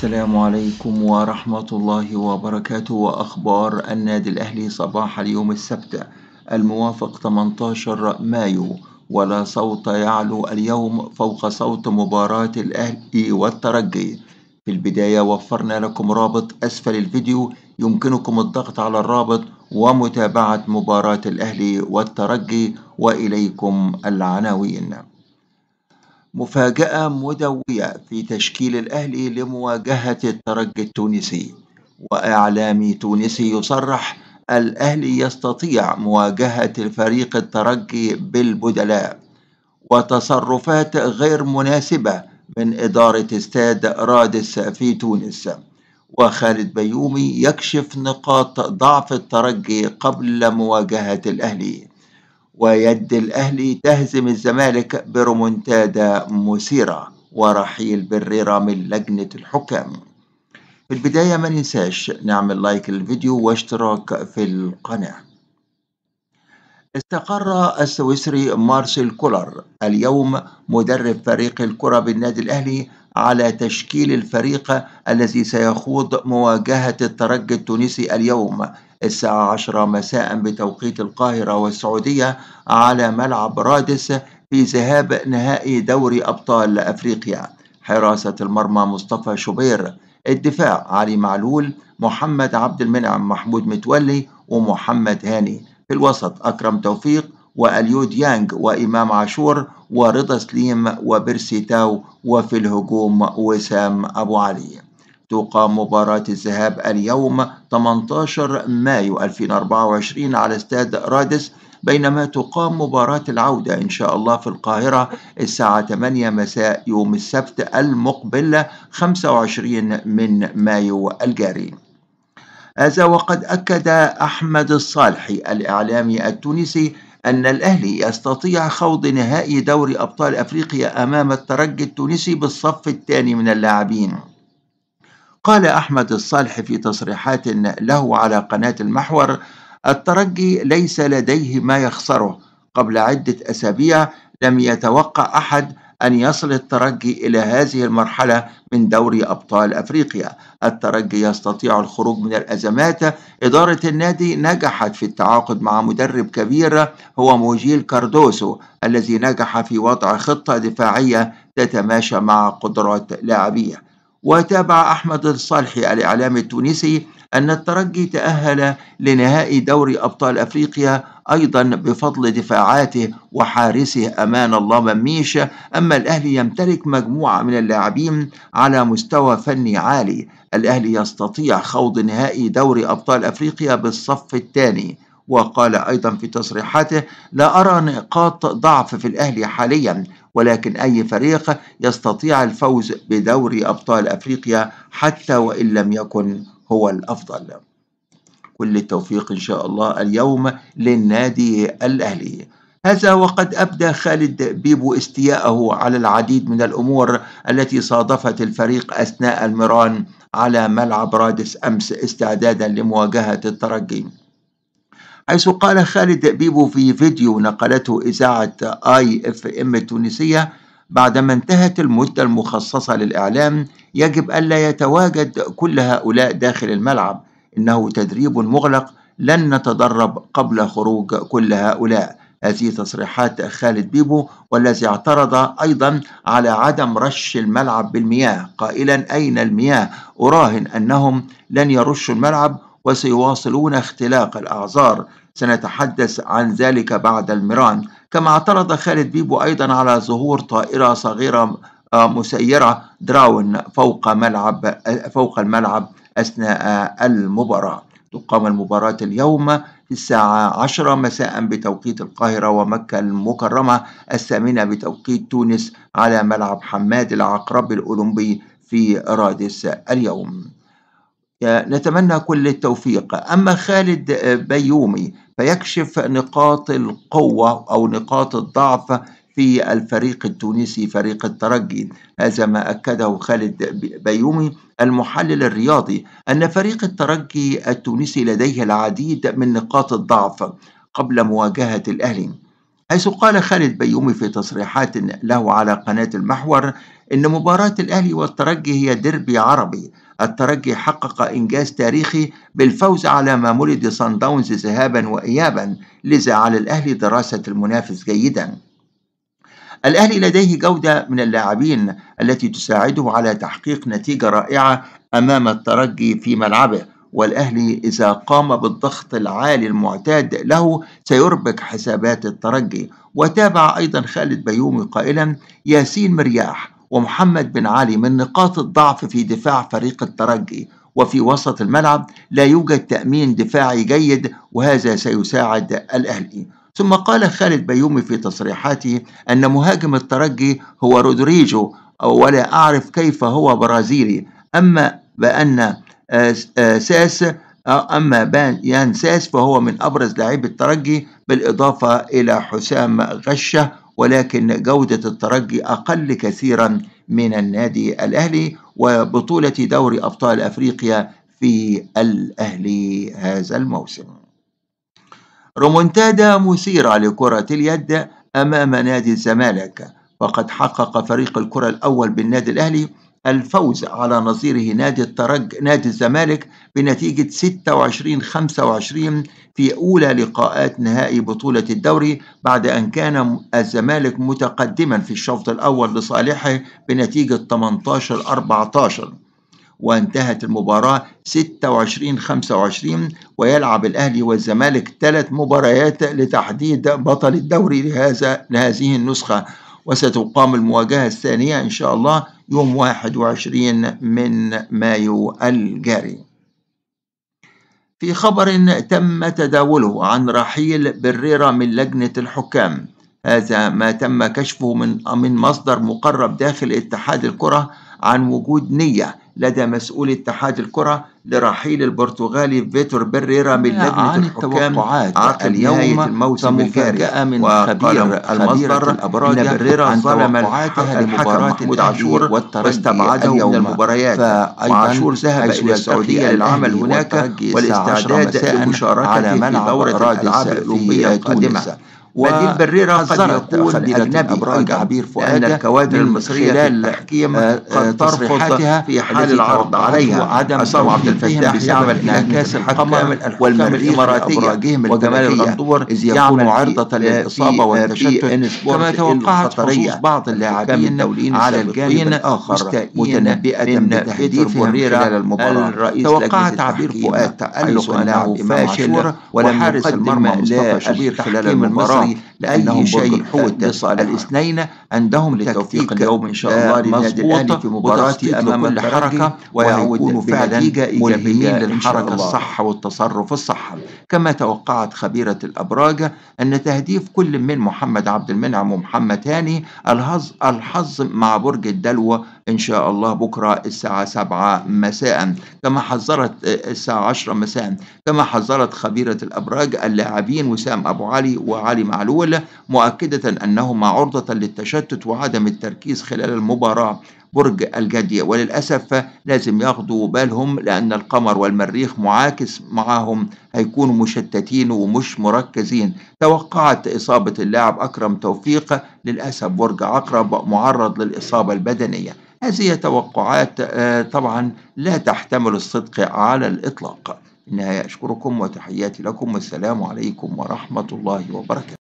السلام عليكم ورحمة الله وبركاته وأخبار النادي الأهلي صباح اليوم السبت الموافق 18 مايو ولا صوت يعلو اليوم فوق صوت مباراة الأهلي والترجي في البداية وفرنا لكم رابط أسفل الفيديو يمكنكم الضغط على الرابط ومتابعة مباراة الأهلي والترجي وإليكم العناوين مفاجأة مدوية في تشكيل الأهلي لمواجهة الترجي التونسي وإعلامي تونسي يصرح الأهلي يستطيع مواجهة الفريق الترجي بالبدلاء وتصرفات غير مناسبة من إدارة استاد رادس في تونس وخالد بيومي يكشف نقاط ضعف الترجي قبل مواجهة الأهلي ويد الأهلي تهزم الزمالك برومونتادا مثيرة ورحيل بريرة من لجنة الحكام في البداية ما ننساش نعمل لايك للفيديو واشتراك في القناة استقر السويسري مارسيل كولر اليوم مدرب فريق الكرة بالنادي الأهلي على تشكيل الفريق الذي سيخوض مواجهة الترجي التونسي اليوم الساعة 10 مساء بتوقيت القاهرة والسعودية على ملعب رادس في ذهاب نهائي دوري أبطال أفريقيا حراسة المرمى مصطفى شوبير الدفاع علي معلول محمد عبد المنعم محمود متولي ومحمد هاني في الوسط أكرم توفيق وأليو ديانج وإمام عاشور ورضا سليم وبيرسي تاو وفي الهجوم وسام أبو علي تقام مباراة الذهاب اليوم 18 مايو 2024 على استاد رادس بينما تقام مباراة العودة إن شاء الله في القاهرة الساعة 8 مساء يوم السبت المقبل 25 من مايو الجاري هذا وقد أكد أحمد الصالحي الإعلامي التونسي أن الأهلي يستطيع خوض نهائي دوري أبطال أفريقيا أمام الترجي التونسي بالصف الثاني من اللاعبين قال أحمد الصالح في تصريحات له على قناة المحور الترجي ليس لديه ما يخسره قبل عدة أسابيع لم يتوقع أحد أن يصل الترجي إلى هذه المرحلة من دوري أبطال أفريقيا الترجي يستطيع الخروج من الأزمات إدارة النادي نجحت في التعاقد مع مدرب كبير هو موجيل كاردوسو الذي نجح في وضع خطة دفاعية تتماشى مع قدرات لاعبيه وتابع أحمد الصالحي الإعلامي التونسي أن الترجي تأهل لنهائي دوري أبطال أفريقيا أيضا بفضل دفاعاته وحارسه أمان الله مميش أما الأهلي يمتلك مجموعة من اللاعبين على مستوى فني عالي الأهلي يستطيع خوض نهائي دوري أبطال أفريقيا بالصف الثاني وقال أيضا في تصريحاته لا أرى نقاط ضعف في الأهلي حاليا ولكن أي فريق يستطيع الفوز بدوري أبطال أفريقيا حتى وإن لم يكن هو الأفضل كل التوفيق إن شاء الله اليوم للنادي الأهلي هذا وقد أبدى خالد بيبو استياءه على العديد من الأمور التي صادفت الفريق أثناء المران على ملعب رادس أمس استعدادا لمواجهة الترجي حيث قال خالد بيبو في فيديو نقلته إذاعة آي إف إم التونسية بعدما انتهت المدة المخصصة للإعلام يجب ألا يتواجد كل هؤلاء داخل الملعب إنه تدريب مغلق لن نتدرب قبل خروج كل هؤلاء هذه تصريحات خالد بيبو والذي اعترض أيضا على عدم رش الملعب بالمياه قائلا أين المياه أراهن أنهم لن يرشوا الملعب وسيواصلون اختلاق الأعذار سنتحدث عن ذلك بعد المران كما اعترض خالد بيبو أيضا على ظهور طائرة صغيرة آه، مسيرة دراون فوق ملعب فوق الملعب أثناء آه، المباراة تقام المباراة اليوم في الساعة 10 مساء بتوقيت القاهرة ومكة المكرمة الثامنة بتوقيت تونس على ملعب حماد العقرب الأولمبي في رادس اليوم نتمنى كل التوفيق أما خالد آه، بيومي فيكشف نقاط القوة أو نقاط الضعف في الفريق التونسي فريق الترجي هذا ما أكده خالد بيومي المحلل الرياضي أن فريق الترجي التونسي لديه العديد من نقاط الضعف قبل مواجهة الأهلي حيث قال خالد بيومي في تصريحات له على قناة المحور ان مباراه الاهلي والترجي هي ديربي عربي الترجي حقق انجاز تاريخي بالفوز على ما مولد صن داونز ذهابا وايابا لذا على الاهلي دراسه المنافس جيدا الاهلي لديه جوده من اللاعبين التي تساعده على تحقيق نتيجه رائعه امام الترجي في ملعبه والأهلي إذا قام بالضغط العالي المعتاد له سيربك حسابات الترجي وتابع أيضا خالد بيومي قائلا ياسين مرياح ومحمد بن علي من نقاط الضعف في دفاع فريق الترجي وفي وسط الملعب لا يوجد تأمين دفاعي جيد وهذا سيساعد الأهلي ثم قال خالد بيومي في تصريحاته أن مهاجم الترجي هو رودريجو ولا أعرف كيف هو برازيلي أما بأن آه، آه، ساس آه، أما بان يان ساس فهو من أبرز لاعبي الترجي بالإضافة إلى حسام غشة ولكن جودة الترجي أقل كثيرا من النادي الأهلي وبطولة دوري أبطال أفريقيا في الأهلي هذا الموسم رومونتادا مثيرة لكرة اليد أمام نادي الزمالك فقد حقق فريق الكرة الأول بالنادي الأهلي الفوز على نظيره نادي الترج نادي الزمالك بنتيجة 26-25 في أولى لقاءات نهائي بطولة الدوري بعد أن كان الزمالك متقدما في الشوط الأول لصالحه بنتيجة 18-14 وانتهت المباراة 26-25 ويلعب الأهلي والزمالك ثلاث مباريات لتحديد بطل الدوري لهذا لهذه النسخة وستقام المواجهة الثانية إن شاء الله يوم 21 من مايو الجاري في خبر تم تداوله عن رحيل بريرة من لجنة الحكام هذا ما تم كشفه من من مصدر مقرب داخل اتحاد الكرة عن وجود نية لدى مسؤول اتحاد الكرة لرحيل البرتغالي فيتور بيريرا من لجنة الحكام عقد نهاية الموسم الجاري من وقال المصدر أن بريرا ظلم الحكم الحكم محمود عاشور واستبعده من المباريات وعاشور ذهب إلى السعودية للعمل هناك والاستعداد لمشاركته في دورة الألعاب الأولمبية القادمة بديل بريرة قد يكون لأجنبي التعبير فؤادا لأن الكوادر المصرية خلال التحكيم قد آه، آه، تصريحاتها في حال العرض عليها وعدم أثر عبد الفتاح يعمل انعكاس القمر والمريخ لأبراجهم وجمال الغندور إذ يكون عرضة آه، للإصابة والتشتت كما توقعت خصوص بعض اللاعبين على الجانب الآخر متنبئة بتحديث خلال المباراة توقعت عبير فؤاد تألق اللاعب فاشل ولم يقدم المرمى مصطفى شبير خلال المباراة النظري لأي شيء لصالح الاثنين عندهم لتوفيق اليوم إن شاء الله للنادي آه، الأهلي في مباراه أمام الحركة ويكون فعلا ملهمين للحركة الصح والتصرف الصح كما توقعت خبيرة الأبراج أن تهديف كل من محمد عبد المنعم ومحمد هاني الحظ مع برج الدلو إن شاء الله بكرة الساعة 7 مساء كما حذرت آه، الساعة 10 مساء كما حذرت خبيرة الأبراج اللاعبين وسام أبو علي وعلي معلول مؤكدة أنهما عرضة للتشتت وعدم التركيز خلال المباراة برج الجدي وللأسف لازم ياخدوا بالهم لأن القمر والمريخ معاكس معاهم هيكونوا مشتتين ومش مركزين توقعت إصابة اللاعب أكرم توفيق للأسف برج عقرب معرض للإصابة البدنية هذه توقعات آه، طبعا لا تحتمل الصدق على الإطلاق النهاية أشكركم وتحياتي لكم والسلام عليكم ورحمة الله وبركاته